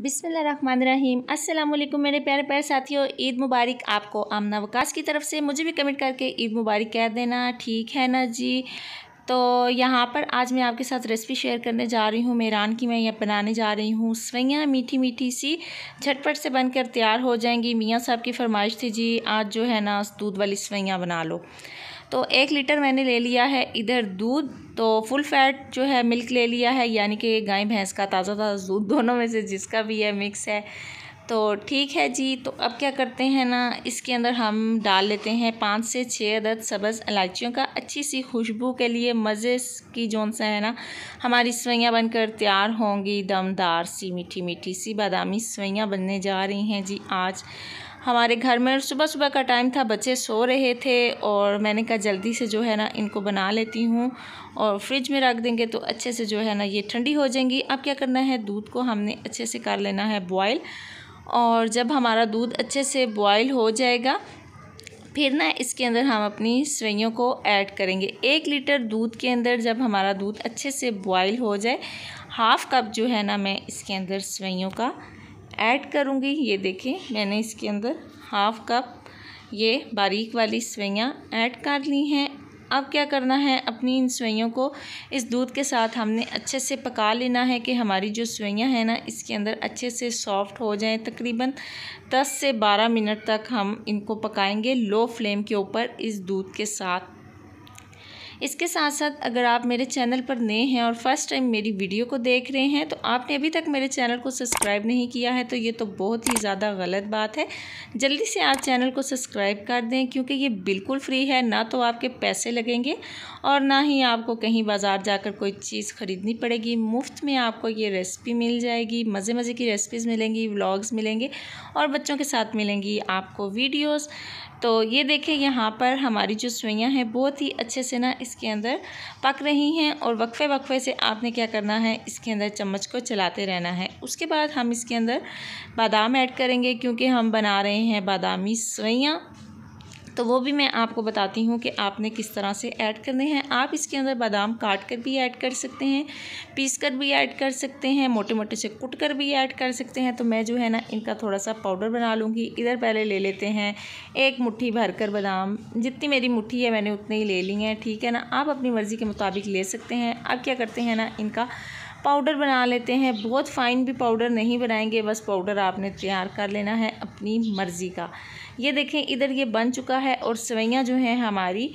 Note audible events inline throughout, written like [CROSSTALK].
बिसमीम अल्लाम मेरे प्यारे प्यारे साथियों ईद मुबारक आपको आमना वकास की तरफ से मुझे भी कमेंट करके ईद मुबारक कह देना ठीक है ना जी तो यहाँ पर आज मैं आपके साथ रेसिपी शेयर करने जा रही हूँ मेरान की मैं यह बनाने जा रही हूँ सवैयाँ मीठी मीठी सी झटपट से बनकर तैयार हो जाएंगी मियाँ साहब की फरमाइश थी जी आज जो है ना दूध वाली सवैयाँ बना लो तो एक लीटर मैंने ले लिया है इधर दूध तो फुल फैट जो है मिल्क ले लिया है यानी कि गाय भैंस का ताज़ा ताज़ा दूध दोनों में से जिसका भी है मिक्स है तो ठीक है जी तो अब क्या करते हैं ना इसके अंदर हम डाल लेते हैं पाँच से छः अदद सब्ज़ इलायचियों का अच्छी सी खुशबू के लिए मज़े की जोन सा है ना हमारी सवैयाँ बनकर तैयार होंगी दमदार सी मीठी मीठी सी बादामी सवैयाँ बनने जा रही हैं जी आज हमारे घर में सुबह सुबह का टाइम था बच्चे सो रहे थे और मैंने कहा जल्दी से जो है ना इनको बना लेती हूँ और फ्रिज में रख देंगे तो अच्छे से जो है ना ये ठंडी हो जाएंगी अब क्या करना है दूध को हमने अच्छे से कर लेना है बॉयल और जब हमारा दूध अच्छे से बॉयल हो जाएगा फिर ना इसके अंदर हम अपनी सेवैयों को ऐड करेंगे एक लीटर दूध के अंदर जब हमारा दूध अच्छे से बॉयल हो जाए हाफ़ कप जो है ना मैं इसके अंदर सेवैयों का ऐड करूँगी ये देखें मैंने इसके अंदर हाफ़ कप ये बारीक वाली सवैयाँ ऐड कर ली हैं अब क्या करना है अपनी इन सवैयों को इस दूध के साथ हमने अच्छे से पका लेना है कि हमारी जो सवैयाँ हैं ना इसके अंदर अच्छे से सॉफ़्ट हो जाएं तकरीबन 10 से 12 मिनट तक हम इनको पकाएंगे लो फ्लेम के ऊपर इस दूध के साथ इसके साथ साथ अगर आप मेरे चैनल पर नए हैं और फर्स्ट टाइम मेरी वीडियो को देख रहे हैं तो आपने अभी तक मेरे चैनल को सब्सक्राइब नहीं किया है तो ये तो बहुत ही ज़्यादा गलत बात है जल्दी से आप चैनल को सब्सक्राइब कर दें क्योंकि ये बिल्कुल फ्री है ना तो आपके पैसे लगेंगे और ना ही आपको कहीं बाज़ार जाकर कोई चीज़ ख़रीदनी पड़ेगी मुफ्त में आपको ये रेसिपी मिल जाएगी मज़े मज़े की रेसिपीज़ मिलेंगी व्लॉग्स मिलेंगे और बच्चों के साथ मिलेंगी आपको वीडियोस तो ये देखें यहाँ पर हमारी जो सुइयाँ हैं बहुत ही अच्छे से ना इस इसके अंदर पक रही हैं और वक्फे वक्फे से आपने क्या करना है इसके अंदर चम्मच को चलाते रहना है उसके बाद हम इसके अंदर बादाम ऐड करेंगे क्योंकि हम बना रहे हैं बादामी सवैयाँ तो वो भी मैं आपको बताती हूँ कि आपने किस तरह से ऐड करने हैं आप इसके अंदर बादाम काट कर भी ऐड कर सकते हैं पीस कर भी ऐड कर सकते हैं मोटे मोटे से कुट कर भी ऐड कर सकते हैं तो मैं जो है ना इनका थोड़ा सा पाउडर बना लूँगी इधर पहले ले लेते हैं एक मुट्ठी भर कर बादाम जितनी मेरी मुट्ठी है मैंने उतनी ही ले ली हैं ठीक है ना आप अपनी मर्ज़ी के मुताबिक ले सकते हैं अब क्या करते हैं ना इनका पाउडर बना लेते हैं बहुत फ़ाइन भी पाउडर नहीं बनाएंगे बस पाउडर आपने तैयार कर लेना है अपनी मर्ज़ी का ये देखें इधर ये बन चुका है और सवैयाँ जो हैं हमारी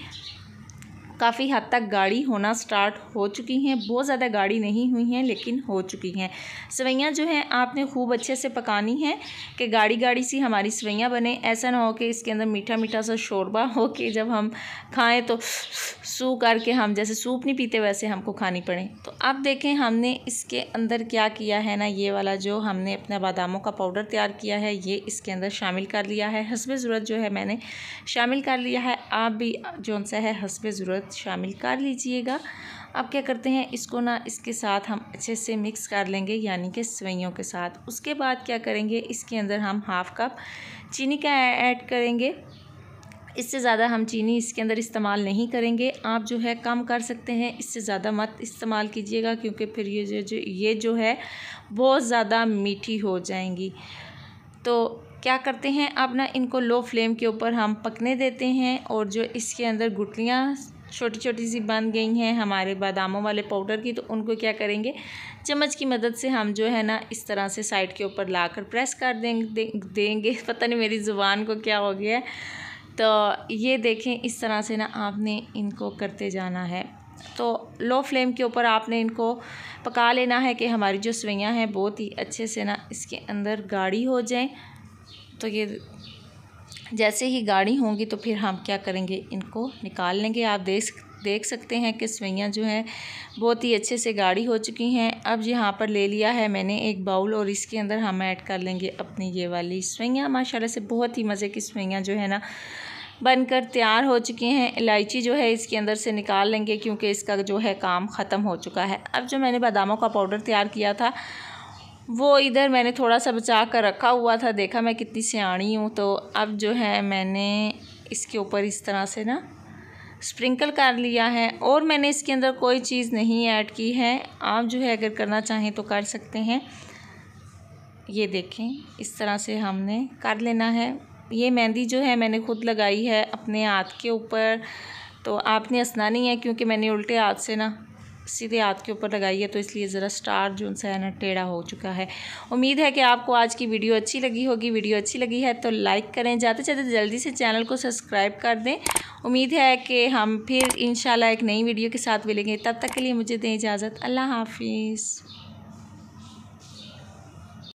काफ़ी हद तक गाड़ी होना स्टार्ट हो चुकी हैं बहुत ज़्यादा गाड़ी नहीं हुई हैं लेकिन हो चुकी हैं सवैयाँ जो हैं आपने खूब अच्छे से पकानी है कि गाड़ी गाड़ी सी हमारी सवैयाँ बने ऐसा ना हो कि इसके अंदर मीठा मीठा सा शोरबा हो कि जब हम खाएँ तो सू करके हम जैसे सूप नहीं पीते वैसे हमको खानी पड़े तो अब देखें हमने इसके अंदर क्या किया है ना ये वाला जो हमने अपना बादामों का पाउडर तैयार किया है ये इसके अंदर शामिल कर लिया है हसब ज़रूरत जो है मैंने शामिल कर लिया है आप भी जो सा है हसब ज़रूरत शरबत शामिल कर लीजिएगा अब क्या करते हैं इसको ना इसके साथ हम अच्छे से मिक्स कर लेंगे यानी कि सवैयों के साथ उसके बाद क्या करेंगे इसके अंदर हम हाफ़ कप चीनी का ऐड करेंगे इससे ज़्यादा हम चीनी इसके अंदर इस्तेमाल नहीं करेंगे आप जो है कम कर सकते हैं इससे ज़्यादा मत इस्तेमाल कीजिएगा क्योंकि फिर ये जो, जो ये जो है बहुत ज़्यादा मीठी हो जाएंगी तो क्या करते हैं अब ना इनको लो फ्लेम के ऊपर हम पकने देते हैं और जो इसके अंदर गुटलियाँ छोटी छोटी सी बन गई हैं हमारे बादामों वाले पाउडर की तो उनको क्या करेंगे चम्मच की मदद से हम जो है ना इस तरह से साइड के ऊपर ला कर प्रेस कर देंगे देंगे [LAUGHS] पता नहीं मेरी ज़ुबान को क्या हो गया तो ये देखें इस तरह से ना आपने इनको करते जाना है तो लो फ्लेम के ऊपर आपने इनको पका लेना है कि हमारी जो सवैयाँ हैं बहुत ही अच्छे से ना इसके अंदर गाढ़ी हो जाए तो ये जैसे ही गाढ़ी होंगी तो फिर हम क्या करेंगे इनको निकाल लेंगे आप देख देख सकते हैं कि सवैयाँ जो हैं बहुत ही अच्छे से गाढ़ी हो चुकी हैं अब यहाँ पर ले लिया है मैंने एक बाउल और इसके अंदर हम ऐड कर लेंगे अपनी ये वाली सवैयाँ माशाल्लाह से बहुत ही मज़े की सवैयाँ जो है ना बनकर तैयार हो चुकी हैं इलायची जो है इसके अंदर से निकाल लेंगे क्योंकि इसका जो है काम ख़त्म हो चुका है अब जो मैंने बादामों का पाउडर तैयार किया था वो इधर मैंने थोड़ा सा बचा कर रखा हुआ था देखा मैं कितनी सियाणी हूँ तो अब जो है मैंने इसके ऊपर इस तरह से ना स्प्रिंकल कर लिया है और मैंने इसके अंदर कोई चीज़ नहीं ऐड की है आप जो है अगर करना चाहें तो कर सकते हैं ये देखें इस तरह से हमने कर लेना है ये मेहंदी जो है मैंने खुद लगाई है अपने हाथ के ऊपर तो आपने हंसना नहीं है क्योंकि मैंने उल्टे हाथ से ना सीधे हाथ के ऊपर लगाई है तो इसलिए ज़रा स्टार जो सा है ना टेढ़ा हो चुका है उम्मीद है कि आपको आज की वीडियो अच्छी लगी होगी वीडियो अच्छी लगी है तो लाइक करें जाते जाते जल्दी से चैनल को सब्सक्राइब कर दें उम्मीद है कि हम फिर इन एक नई वीडियो के साथ मिलेंगे तब तक के लिए मुझे दें इजाज़त अल्लाह हाफिज़